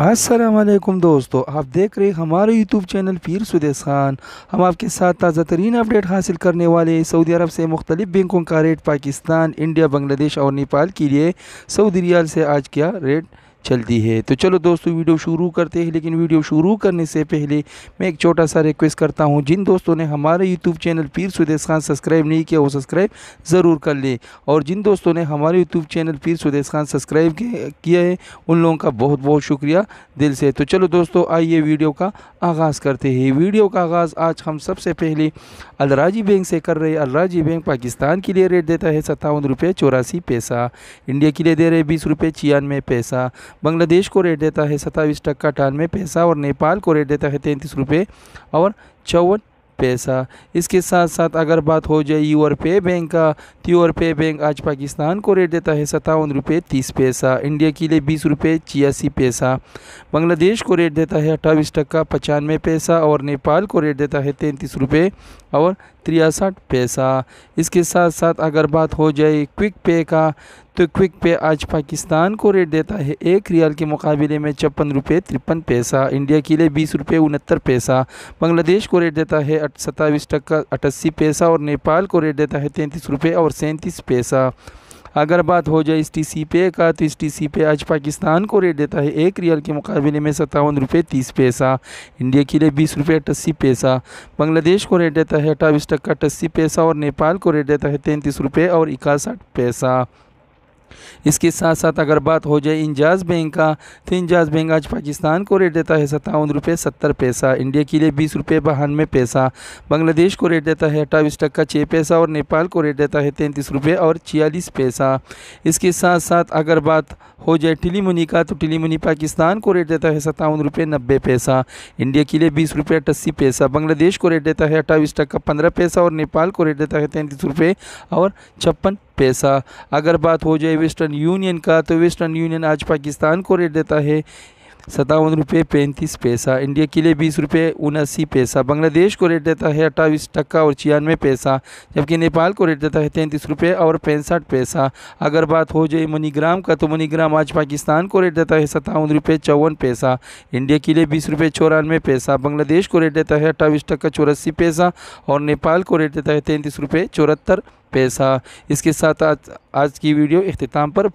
असलम दोस्तों आप देख रहे हमारे यूट्यूब चैनल पीर सुदेश खान हम आपके साथ ताज़ा तरीन अपडेट हासिल करने वाले सऊदी अरब से मुख्तलिफ बैंकों का रेट पाकिस्तान इंडिया बांग्लादेश और नेपाल के लिए सऊदी रियाल से आज क्या रेट चलती है तो चलो दोस्तों वीडियो शुरू करते हैं लेकिन वीडियो शुरू करने से पहले मैं एक छोटा सा रिक्वेस्ट करता हूँ जिन दोस्तों ने हमारे यूट्यूब चैनल पीर सुदेश खान सब्सक्राइब नहीं किया वो सब्सक्राइब ज़रूर कर ले और जिन दोस्तों ने हमारे यूट्यूब चैनल पीर सुदेश खान सब्सक्राइब किया है उन लोगों का बहुत बहुत शुक्रिया दिल से तो चलो दोस्तों आइए वीडियो का आगाज़ करते हैं वीडियो का आगाज़ आज हम सबसे पहले अलराजी बैंक से कर रहे अलराजी बैंक पाकिस्तान के लिए रेट देता है सत्तावन रुपये चौरासी पैसा इंडिया के लिए दे रहे बीस रुपये छियानवे पैसा बांग्लादेश को रेट देता है सत्ताईस टक्का अठानवे पैसा और नेपाल को रेट देता है तैंतीस रुपये और चौवन पैसा इसके साथ साथ अगर बात हो जाए यूर पे बैंक का तो यूर पे बैंक आज पाकिस्तान को रेट देता है सतावन रुपये तीस पैसा इंडिया के लिए बीस रुपये छियासी पैसा बांग्लादेश को रेट देता है अट्ठाईस टक्का पचानवे पैसा और नेपाल को रेट देता है तैंतीस रुपये और तिरसठ पैसा इसके साथ साथ अगर बात हो जाए क्विक पे का तो क्विक पे आज पाकिस्तान को रेट देता है एक रियाल के मुकाबले में छप्पन रुपये तिरपन पैसा इंडिया के लिए बीस रुपये उनहत्तर पैसा बांग्लादेश को रेट देता है सत्ताईस टक्का अट्ठासी पैसा और नेपाल को रेट देता है तैंतीस रुपये और सैंतीस पैसा अगर बात हो जाए इस टी सी पे का तो इस टी सी पे आज पाकिस्तान को रेट देता है एक रियल के मुकाबले में सत्तावन रुपये तीस पैसा इंडिया के लिए बीस रुपये अट्ठासी पैसा बांग्लादेश को रेट देता है अट्ठाईस टक्का अट्ठासी पैसा और नेपाल को रेट देता है तैंतीस रुपये और इक्यासठ पैसा इसके साथ साथ अगर बात हो जाए इंजाज बैंक का तो इंजाज बैंक आज पाकिस्तान को रेट देता है सत्तावन रुपये सत्तर पैसा इंडिया के लिए बीस रुपये बहानवे पैसा बांग्लादेश को रेट देता है अट्ठाईस टक्का छः पैसा और नेपाल को रेट देता है तैंतीस रुपये और छियालीस पैसा इसके साथ साथ अगर बात हो जाए मुनी का तो मुनी पाकिस्तान को रेट देता है सत्तावन रुपये नब्बे पैसा इंडिया के लिए बीस रुपये अट्ठासी पैसा बांग्लादेश को रेट देता है अट्ठाईस टक्का पंद्रह पैसा और नेपाल को रेट देता है तैंतीस रुपये और छप्पन पैसा अगर बात हो जाए वेस्टर्न यूनियन का तो वेस्टर्न यूनियन आज पाकिस्तान को रेट देता है सतावन रुपये पैंतीस पैसा इंडिया के लिए बीस रुपये उनासी पैसा बांग्लादेश को रेट देता है अट्ठाईस टक्का और छियानवे पैसा जबकि नेपाल को रेट देता है तैंतीस रुपये और पैंसठ पैसा अगर बात हो जाए मनीग्राम का तो मनीग्राम आज पाकिस्तान को रेट देता है सतावन रुपये चौवन पैसा इंडिया के लिए बीस रुपये चौरानवे पैसा बांग्लादेश को रेट देता है अट्ठाईस टक्का चौरासी पैसा और नेपाल को रेट देता है तैंतीस रुपये चौहत्तर पैसा इसके साथ आज आज की वीडियो अख्ताम पर